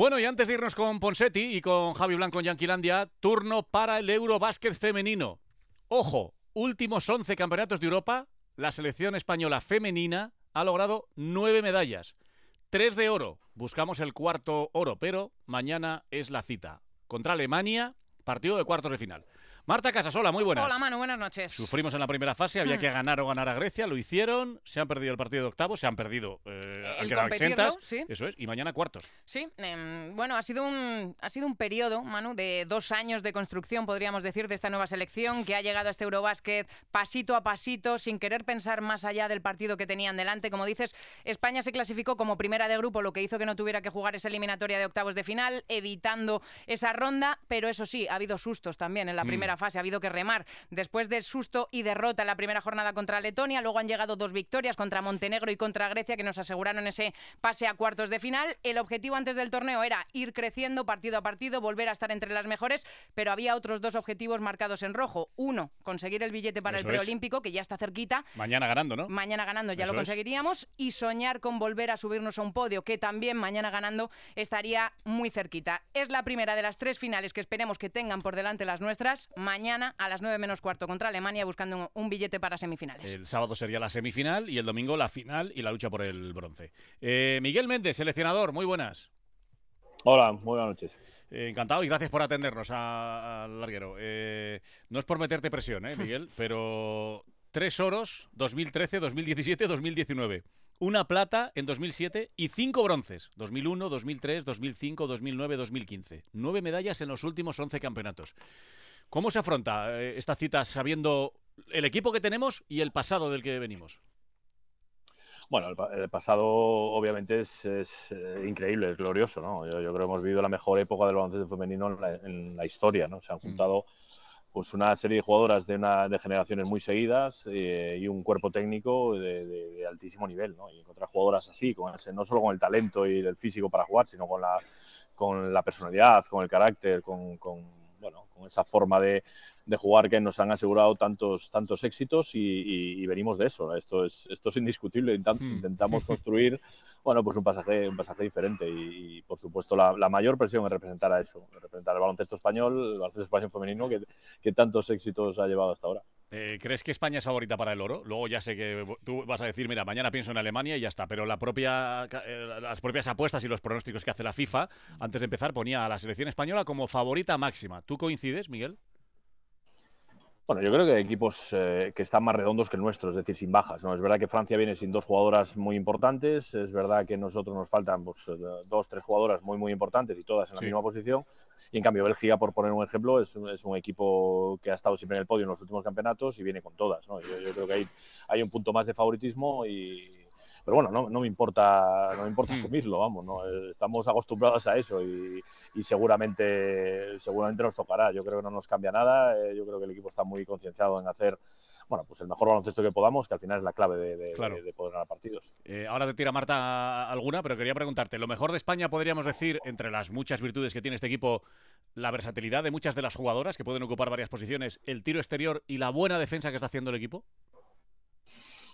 Bueno, y antes de irnos con Ponsetti y con Javi Blanco en Yanquilandia, turno para el Eurobásquet femenino. Ojo, últimos 11 campeonatos de Europa, la selección española femenina ha logrado 9 medallas. 3 de oro, buscamos el cuarto oro, pero mañana es la cita. Contra Alemania, partido de cuartos de final. Marta Casasola, muy buenas. Hola, Manu, buenas noches. Sufrimos en la primera fase, había hmm. que ganar o ganar a Grecia, lo hicieron, se han perdido el partido de octavos, se han perdido, eh, que exentas. Eso es, y mañana cuartos. Sí, em, bueno, ha sido, un, ha sido un periodo, Manu, de dos años de construcción, podríamos decir, de esta nueva selección que ha llegado a este Eurobásquet pasito a pasito, sin querer pensar más allá del partido que tenían delante. Como dices, España se clasificó como primera de grupo, lo que hizo que no tuviera que jugar esa eliminatoria de octavos de final, evitando esa ronda, pero eso sí, ha habido sustos también en la hmm. primera fase. Ha habido que remar. Después del susto y derrota en la primera jornada contra Letonia, luego han llegado dos victorias contra Montenegro y contra Grecia que nos aseguraron ese pase a cuartos de final. El objetivo antes del torneo era ir creciendo partido a partido, volver a estar entre las mejores, pero había otros dos objetivos marcados en rojo. Uno, conseguir el billete para el preolímpico, que ya está cerquita. Mañana ganando, ¿no? Mañana ganando, ya lo conseguiríamos. Y soñar con volver a subirnos a un podio, que también mañana ganando estaría muy cerquita. Es la primera de las tres finales que esperemos que tengan por delante las nuestras mañana a las 9 menos cuarto contra Alemania buscando un, billete para semifinales. El sábado sería la semifinal y el domingo la final y la lucha por el bronce. Eh, Miguel Méndez, seleccionador, muy buenas. Hola, muy buenas noches. Eh, encantado y gracias por atendernos al larguero. Eh, no es por meterte presión, Miguel, pero tres oros 2013, 2017, 2019 una plata en 2007 y cinco bronces, 2001, 2003, 2005, 2009, 2015. Nueve medallas en los últimos 11 campeonatos. ¿Cómo se afronta eh, esta cita sabiendo el equipo que tenemos y el pasado del que venimos? Bueno, el, pasado obviamente es, eh, increíble, es glorioso, ¿no? Yo, creo que hemos vivido la mejor época del baloncesto femenino en la, historia, ¿no? Se han mm. juntado pues una serie de jugadoras de, una, de generaciones muy seguidas eh, y un cuerpo técnico de, altísimo nivel, ¿no? Y encontrar jugadoras así, con no solo con el talento y el físico para jugar, sino con la, con la personalidad, con el carácter, con esa forma de, jugar que nos han asegurado tantos, tantos éxitos y, venimos de eso. Esto es, esto es indiscutible. Hmm. Intentamos construir bueno, pues un pasaje, un pasaje diferente y, por supuesto la, mayor presión es representar a eso, representar al baloncesto español, el baloncesto español femenino que tantos éxitos ha llevado hasta ahora. Eh, ¿Crees que España es favorita para el oro? Luego ya sé que tú vas a decir, mira, mañana pienso en Alemania y ya está, pero la propia, eh, las propias apuestas y los pronósticos que hace la FIFA antes de empezar ponía a la selección española como favorita máxima. ¿Tú coincides, Miguel? Bueno, yo creo que hay equipos eh, que están más redondos que el nuestro, es decir, sin bajas. ¿no? Es verdad que Francia viene sin dos jugadoras muy importantes, es verdad que nosotros nos faltan pues, eh, dos, tres jugadoras muy, muy importantes y todas en la misma posición. Y en cambio, Bélgica, por poner un ejemplo, es, es, un equipo que ha estado siempre en el podio en los últimos campeonatos y viene con todas. ¿no? Yo, creo que hay un punto más de favoritismo y, pero bueno, no, me importa, no importa hmm. asumirlo, vamos, ¿no? Eh, estamos acostumbrados a eso y, seguramente, seguramente nos tocará. Yo creo que no nos cambia nada, eh, yo creo que el equipo está muy concienciado en hacer bueno, pues el mejor baloncesto que podamos, que al final es la clave de, de, poder ganar partidos. Eh, ahora te tira Marta alguna, pero quería preguntarte, lo mejor de España podríamos decir, entre las muchas virtudes que tiene este equipo, la versatilidad de muchas de las jugadoras que pueden ocupar varias posiciones, el tiro exterior y la buena defensa que está haciendo el equipo.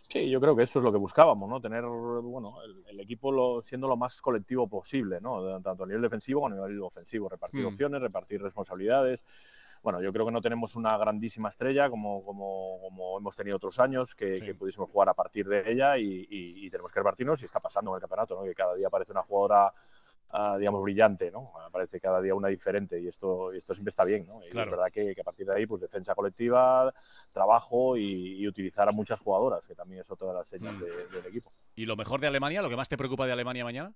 Sí, yo creo que eso es lo que buscábamos, ¿no? Tener, bueno, el, equipo lo, siendo lo más colectivo posible, ¿no? Tanto a nivel defensivo como a nivel ofensivo, repartir mm. opciones, repartir responsabilidades. Bueno, yo creo que no tenemos una grandísima estrella como, como, hemos tenido otros años, que, pudiésemos jugar a partir de ella y, tenemos que repartirnos y está pasando en el campeonato, ¿no? Que cada día aparece una jugadora Ah, digamos, brillante, ¿no? Aparece ah, cada día una diferente y esto, esto siempre está bien, ¿no? Y es verdad que, a partir de ahí, pues defensa colectiva, trabajo y, utilizar a muchas jugadoras, que también es otra de las señas mm. del equipo. ¿Y lo mejor de Alemania, lo que más te preocupa de Alemania mañana?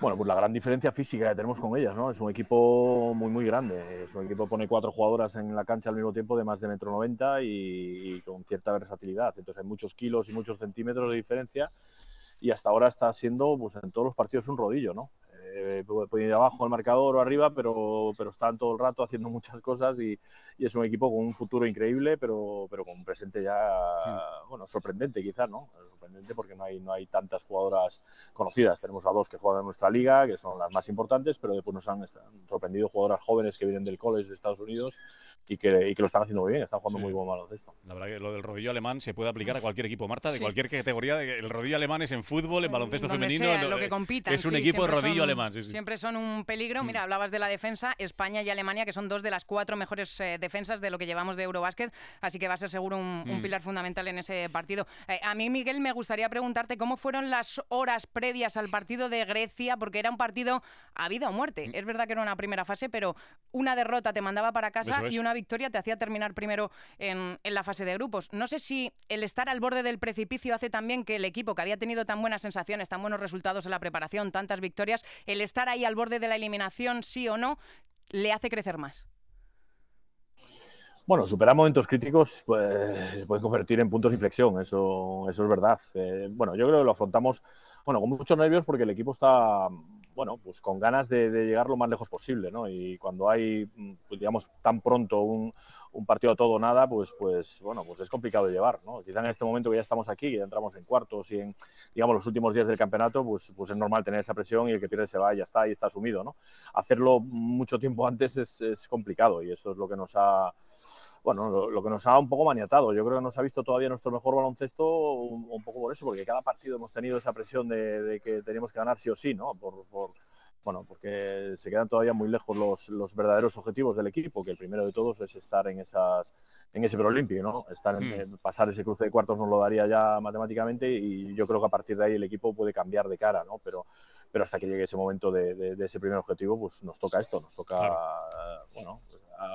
Bueno, pues la gran diferencia física que tenemos con ellas, ¿no? Es un equipo muy, muy grande. Es un equipo que pone cuatro jugadoras en la cancha al mismo tiempo de más de metro noventa y, con cierta versatilidad. Entonces hay muchos kilos y muchos centímetros de diferencia y hasta ahora está siendo pues, en todos los partidos un rodillo, ¿no? Eh, puede ir abajo al marcador o arriba, pero, pero están todo el rato haciendo muchas cosas y, es un equipo con un futuro increíble, pero, pero con un presente ya, bueno, sorprendente quizás, ¿no? Sorprendente porque no hay, no hay tantas jugadoras conocidas. Tenemos a dos que juegan en nuestra liga, que son las más importantes, pero después nos han, sorprendido jugadoras jóvenes que vienen del college de Estados Unidos y que, lo están haciendo muy bien, están jugando muy buen baloncesto. La verdad que lo del rodillo alemán se puede aplicar a cualquier equipo, Marta, de cualquier categoría. El rodillo alemán es en fútbol, en baloncesto femenino. en lo que es un equipo de rodillo alemán. Siempre son un peligro. Mm. Mira, hablabas de la defensa, España y Alemania, que son dos de las cuatro mejores eh, defensas de lo que llevamos de Eurobásquet, así que va a ser seguro un, mm. pilar fundamental en ese partido. Eh, a mí, Miguel, me gustaría preguntarte cómo fueron las horas previas al partido de Grecia, porque era un partido a vida o muerte. Mm. Es verdad que era una primera fase, pero una derrota te mandaba para casa y una victoria victoria te hacía terminar primero en, la fase de grupos. No sé si el estar al borde del precipicio hace también que el equipo que había tenido tan buenas sensaciones, tan buenos resultados en la preparación, tantas victorias, el estar ahí al borde de la eliminación, sí o no, le hace crecer más. Bueno, superar momentos críticos pues, puede convertir en puntos de inflexión, eso, eso es verdad. Eh, bueno, yo creo que lo afrontamos, bueno, con muchos nervios porque el equipo está bueno, pues con ganas de, llegar lo más lejos posible, ¿no? Y cuando hay, mm, pues, digamos, tan pronto un, partido a todo o nada, pues, pues, bueno, pues es complicado llevar, ¿no? Quizá en este momento que ya estamos aquí, ya entramos en cuartos y en, digamos, los últimos días del campeonato, pues, pues es normal tener esa presión y el que pierde se va y ya está, y está asumido, ¿no? Hacerlo mucho tiempo antes es complicado y eso es lo que nos ha bueno, lo, que nos ha un poco maniatado. Yo creo que nos ha visto todavía nuestro mejor baloncesto un, poco por eso, porque cada partido hemos tenido esa presión de, que tenemos que ganar sí o sí, ¿no? Por, bueno, porque se quedan todavía muy lejos los, verdaderos objetivos del equipo, que el primero de todos es estar en esas en ese preolímpico, ¿no? Estar mm. pasar ese cruce de cuartos nos lo daría ya matemáticamente y yo creo que a partir de ahí el equipo puede cambiar de cara, ¿no? Pero pero hasta que llegue ese momento de, ese primer objetivo, pues nos toca esto, nos toca bueno,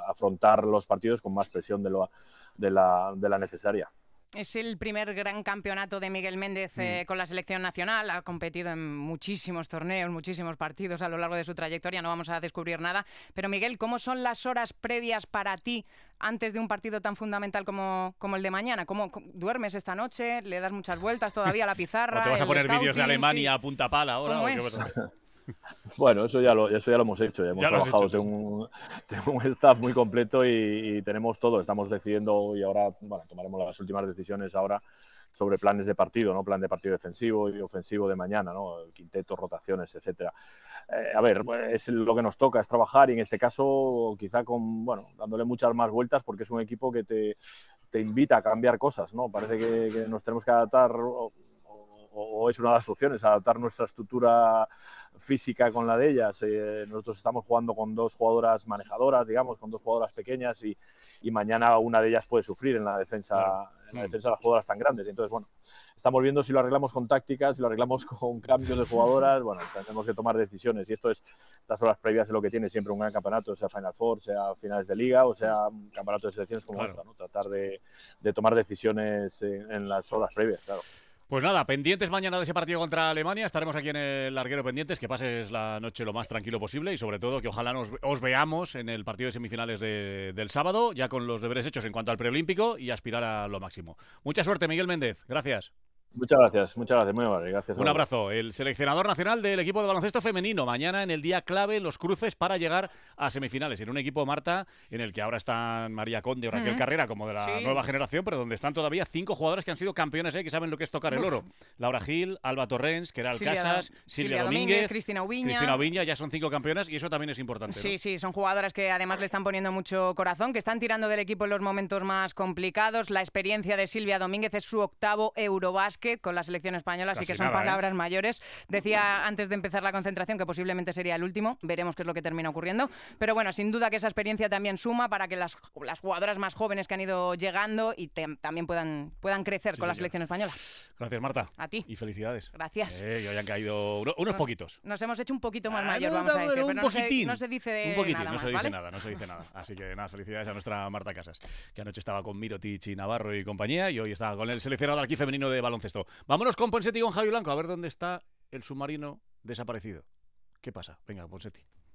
afrontar los partidos con más presión de, lo, de, la, necesaria. Es el primer gran campeonato de Miguel Méndez eh, mm. con la selección nacional. Ha competido en muchísimos torneos, muchísimos partidos a lo largo de su trayectoria. No vamos a descubrir nada. Pero Miguel, ¿cómo son las horas previas para ti antes de un partido tan fundamental como, como el de mañana? ¿Cómo duermes esta noche? ¿Le das muchas vueltas todavía a la pizarra? ¿O te vas a poner vídeos de Alemania a punta pala ahora? Bueno, eso ya lo, eso ya lo hemos hecho. Ya hemos trabajado. Hecho, un, staff muy completo y, tenemos todo. Estamos decidiendo y ahora bueno, tomaremos las últimas decisiones ahora sobre planes de partido, ¿no? Plan de partido defensivo y ofensivo de mañana, ¿no? Quintetos, rotaciones, etcétera. Eh, a ver, pues, es lo que nos toca, es trabajar y en este caso quizá con, bueno, dándole muchas más vueltas porque es un equipo que te, te invita a cambiar cosas, ¿no? Parece que nos tenemos que adaptar o, es una de las opciones, adaptar nuestra estructura física con la de ellas. Eh, nosotros estamos jugando con dos jugadoras manejadoras, digamos, con dos jugadoras pequeñas y, mañana una de ellas puede sufrir en la defensa, en la mm. defensa de las jugadoras tan grandes. Entonces, bueno, estamos viendo si lo arreglamos con tácticas, si lo arreglamos con cambios de jugadoras, bueno, tenemos que tomar decisiones y esto es, las horas previas es lo que tiene siempre un gran campeonato, sea Final Four, sea finales de liga o sea un campeonato de selecciones como esta, ¿no? Tratar de, tomar decisiones en las horas previas, claro. Pues nada, pendientes mañana de ese partido contra Alemania. Estaremos aquí en el larguero pendientes. Que pases la noche lo más tranquilo posible y sobre todo que ojalá nos, os veamos en el partido de semifinales de, del sábado, ya con los deberes hechos en cuanto al preolímpico y aspirar a lo máximo. Mucha suerte, Miguel Méndez. Gracias. Muchas gracias, muchas gracias, muy amable. Gracias Un abrazo. El seleccionador nacional del equipo de baloncesto femenino. Mañana en el día clave, los cruces para llegar a semifinales. En un equipo, Marta, en el que ahora están María Conde o Raquel Carrera, como de la nueva generación, pero donde están todavía cinco jugadoras que han sido campeones ¿eh? que saben lo que es tocar el oro. Laura Gil, Alba Torrens, que era Silvia, Domínguez, Cristina Ubiña. Cristina ya son cinco campeonas y eso también es importante. Sí, sí, son jugadoras que además le están poniendo mucho corazón, que están tirando del equipo en los momentos más complicados. La experiencia de Silvia Domínguez es su octavo Eurobasket que con la selección española, así que son ¿eh? palabras mayores. Decía antes de empezar la concentración que posiblemente sería el último, veremos qué es lo que termina ocurriendo. Pero bueno, sin duda que esa experiencia también suma para que las, las jugadoras más jóvenes que han ido llegando y también puedan, puedan crecer con la selección española. Gracias, Marta. A ti. Y felicidades. Gracias. Eh, y hoy han caído unos poquitos. Nos hemos hecho un poquito más ah, mayores, vamos a decir. Pero no Se, dice un nada no se dice nada, no se dice nada. Así que nada, felicidades a nuestra Marta Casas, que anoche estaba con Miro, y Navarro y compañía y hoy estaba con el seleccionado aquí femenino de baloncesto. Vámonos con Ponsetti y con Javi Blanco a ver dónde está el submarino desaparecido. ¿Qué pasa? Venga, Ponsetti.